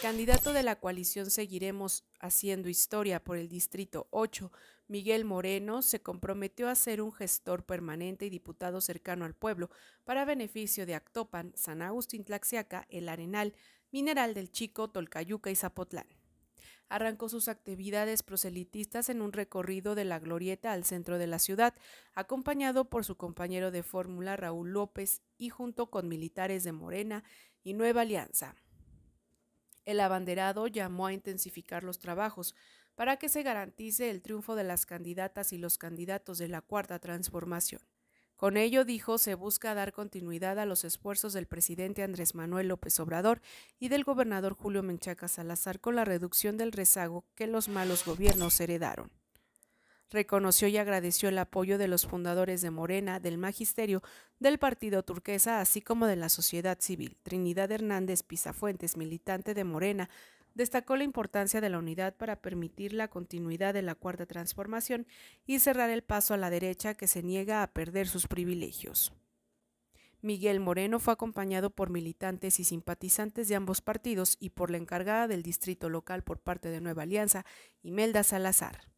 candidato de la coalición Seguiremos haciendo historia por el Distrito 8, Miguel Moreno, se comprometió a ser un gestor permanente y diputado cercano al pueblo para beneficio de Actopan, San Agustín Tlaxiaca, El Arenal, Mineral del Chico, Tolcayuca y Zapotlán. Arrancó sus actividades proselitistas en un recorrido de la glorieta al centro de la ciudad, acompañado por su compañero de fórmula Raúl López y junto con militares de Morena y Nueva Alianza. El abanderado llamó a intensificar los trabajos para que se garantice el triunfo de las candidatas y los candidatos de la Cuarta Transformación. Con ello, dijo, se busca dar continuidad a los esfuerzos del presidente Andrés Manuel López Obrador y del gobernador Julio Menchaca Salazar con la reducción del rezago que los malos gobiernos heredaron reconoció y agradeció el apoyo de los fundadores de Morena, del Magisterio, del Partido Turquesa, así como de la sociedad civil. Trinidad Hernández Pizafuentes, militante de Morena, destacó la importancia de la unidad para permitir la continuidad de la cuarta transformación y cerrar el paso a la derecha que se niega a perder sus privilegios. Miguel Moreno fue acompañado por militantes y simpatizantes de ambos partidos y por la encargada del distrito local por parte de Nueva Alianza, Imelda Salazar.